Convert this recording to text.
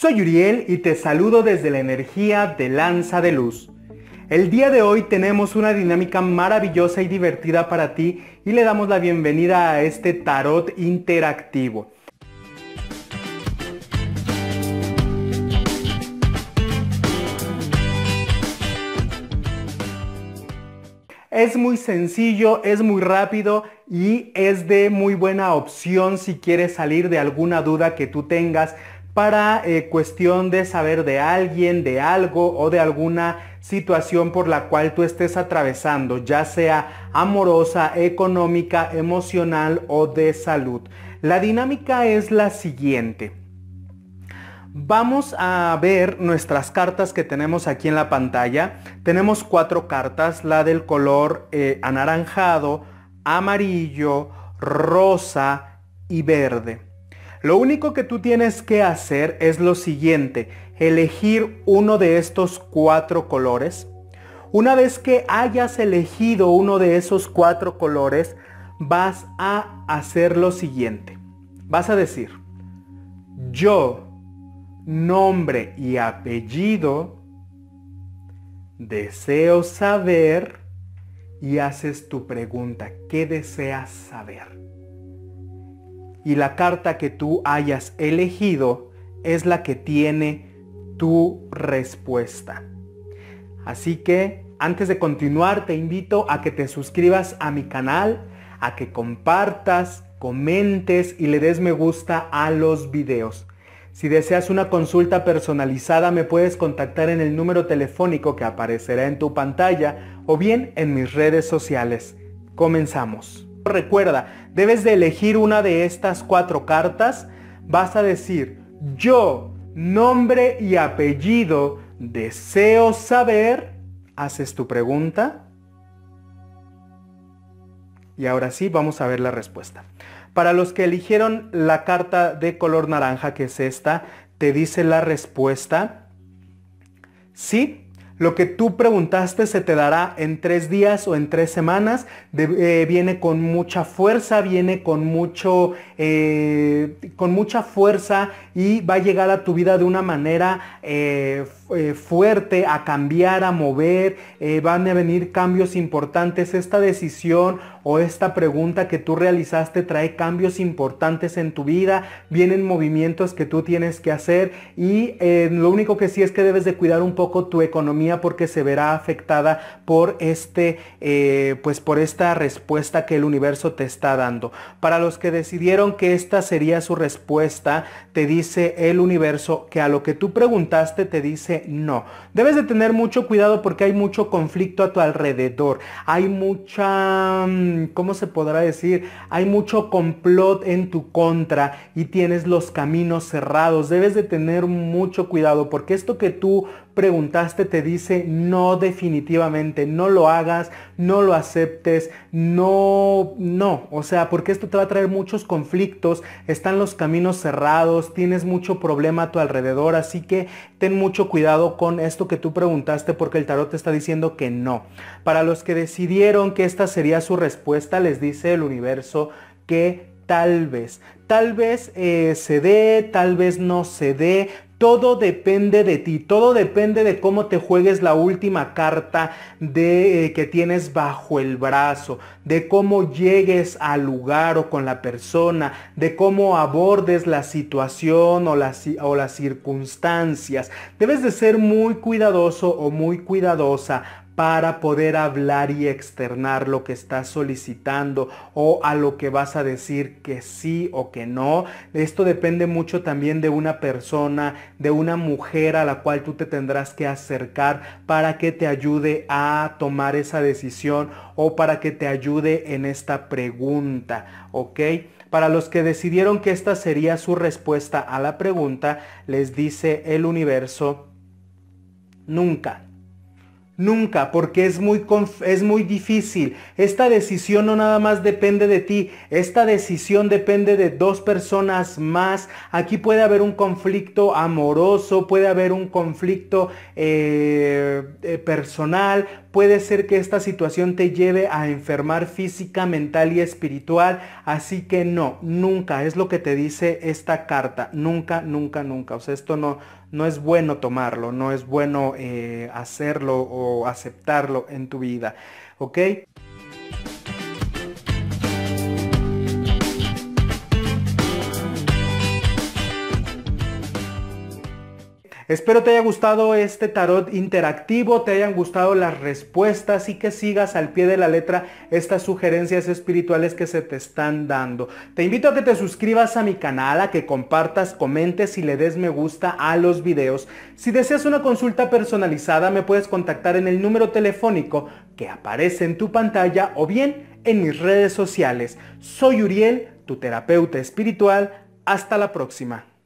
Soy Uriel y te saludo desde la energía de Lanza de Luz. El día de hoy tenemos una dinámica maravillosa y divertida para ti y le damos la bienvenida a este tarot interactivo. Es muy sencillo, es muy rápido y es de muy buena opción si quieres salir de alguna duda que tú tengas para eh, cuestión de saber de alguien, de algo o de alguna situación por la cual tú estés atravesando, ya sea amorosa, económica, emocional o de salud. La dinámica es la siguiente. Vamos a ver nuestras cartas que tenemos aquí en la pantalla. Tenemos cuatro cartas, la del color eh, anaranjado, amarillo, rosa y verde. Lo único que tú tienes que hacer es lo siguiente, elegir uno de estos cuatro colores. Una vez que hayas elegido uno de esos cuatro colores, vas a hacer lo siguiente. Vas a decir, yo, nombre y apellido, deseo saber y haces tu pregunta, ¿qué deseas saber? y la carta que tú hayas elegido es la que tiene tu respuesta. Así que antes de continuar te invito a que te suscribas a mi canal, a que compartas, comentes y le des me gusta a los videos. Si deseas una consulta personalizada me puedes contactar en el número telefónico que aparecerá en tu pantalla o bien en mis redes sociales. Comenzamos. Recuerda, debes de elegir una de estas cuatro cartas. Vas a decir, yo, nombre y apellido, deseo saber. Haces tu pregunta. Y ahora sí, vamos a ver la respuesta. Para los que eligieron la carta de color naranja, que es esta, te dice la respuesta. Sí, lo que tú preguntaste se te dará en tres días o en tres semanas. Eh, viene con mucha fuerza, viene con mucho, eh, con mucha fuerza y va a llegar a tu vida de una manera eh, fuerte, a cambiar, a mover. van a venir cambios importantes. Esta decisión o esta pregunta que tú realizaste trae cambios importantes en tu vida. Vienen movimientos que tú tienes que hacer y lo único que sí es que debes de cuidar un poco tu economía porque se verá afectada por este, eh, pues por esta respuesta que el universo te está dando. Para los que decidieron que esta sería su respuesta, te dice el universo que a lo que tú preguntaste te dice no. Debes de tener mucho cuidado porque hay mucho conflicto a tu alrededor. Hay mucha, mm, ¿cómo se podrá decir? Hay mucho complot en tu contra y tienes los caminos cerrados. Debes de tener mucho cuidado porque esto que tú preguntaste te dice dice no definitivamente, no lo hagas, no lo aceptes, no, no, o sea, porque esto te va a traer muchos conflictos, están los caminos cerrados, tienes mucho problema a tu alrededor, así que ten mucho cuidado con esto que tú preguntaste porque el tarot te está diciendo que no. Para los que decidieron que esta sería su respuesta, les dice el universo que tal vez. Tal vez eh, se dé, tal vez no se dé, todo depende de ti, todo depende de cómo te juegues la última carta de, eh, que tienes bajo el brazo, de cómo llegues al lugar o con la persona, de cómo abordes la situación o las circunstancias. Debes de ser muy cuidadoso o muy cuidadosa para poder hablar y externar lo que estás solicitando o a lo que vas a decir que sí o que no. Esto depende mucho también de una persona, de una mujer a la cual tú te tendrás que acercar para que te ayude a tomar esa decisión o para que te ayude en esta pregunta, ¿ok? Para los que decidieron que esta sería su respuesta a la pregunta, les dice el universo, nunca Nunca, porque es muy, es muy difícil. Esta decisión no nada más depende de ti, esta decisión depende de dos personas más. Aquí puede haber un conflicto amoroso, puede haber un conflicto eh, eh, personal, puede ser que esta situación te lleve a enfermar física, mental y espiritual. Así que no, nunca, es lo que te dice esta carta. Nunca, nunca, nunca. O sea, esto no, no es bueno tomarlo, no es bueno eh, hacerlo o aceptarlo en tu vida. ¿Ok? Espero te haya gustado este tarot interactivo, te hayan gustado las respuestas y que sigas al pie de la letra estas sugerencias espirituales que se te están dando. Te invito a que te suscribas a mi canal, a que compartas, comentes y le des me gusta a los videos. Si deseas una consulta personalizada me puedes contactar en el número telefónico que aparece en tu pantalla o bien en mis redes sociales. Soy Uriel, tu terapeuta espiritual. Hasta la próxima.